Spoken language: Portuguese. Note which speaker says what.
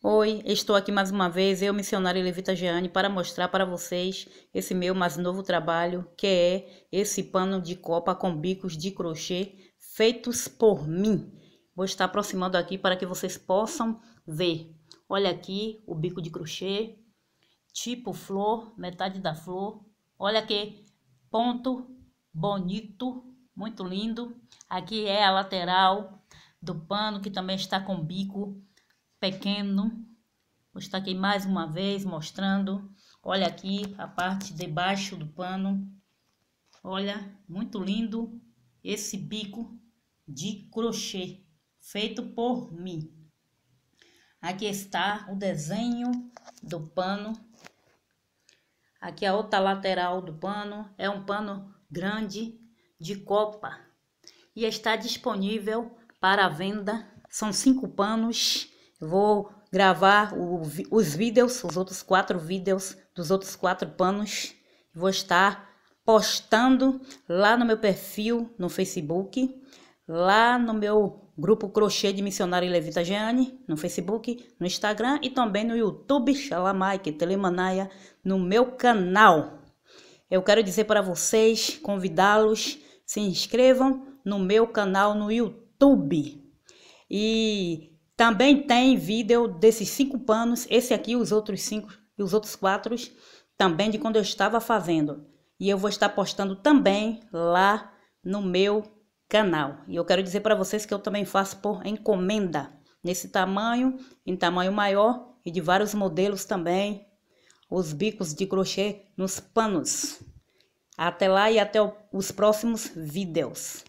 Speaker 1: Oi, estou aqui mais uma vez, eu, missionário Levita Jeane, para mostrar para vocês esse meu mais novo trabalho, que é esse pano de copa com bicos de crochê feitos por mim. Vou estar aproximando aqui para que vocês possam ver. Olha aqui o bico de crochê, tipo flor, metade da flor. Olha que ponto bonito, muito lindo. Aqui é a lateral do pano, que também está com bico pequeno. Vou estar aqui mais uma vez mostrando. Olha aqui a parte debaixo do pano. Olha, muito lindo esse bico de crochê feito por mim. Aqui está o desenho do pano. Aqui a outra lateral do pano é um pano grande de copa e está disponível para venda. São cinco panos vou gravar o, os vídeos, os outros quatro vídeos dos outros quatro panos. Vou estar postando lá no meu perfil no Facebook, lá no meu grupo Crochê de Missionário Levita Jeane, no Facebook, no Instagram e também no YouTube Xalamaique Telemanaia, no meu canal. Eu quero dizer para vocês, convidá-los, se inscrevam no meu canal no YouTube. E também tem vídeo desses cinco panos, esse aqui, os outros cinco e os outros quatro, também de quando eu estava fazendo. E eu vou estar postando também lá no meu canal. E eu quero dizer para vocês que eu também faço por encomenda, nesse tamanho, em tamanho maior e de vários modelos também, os bicos de crochê nos panos. Até lá e até os próximos vídeos.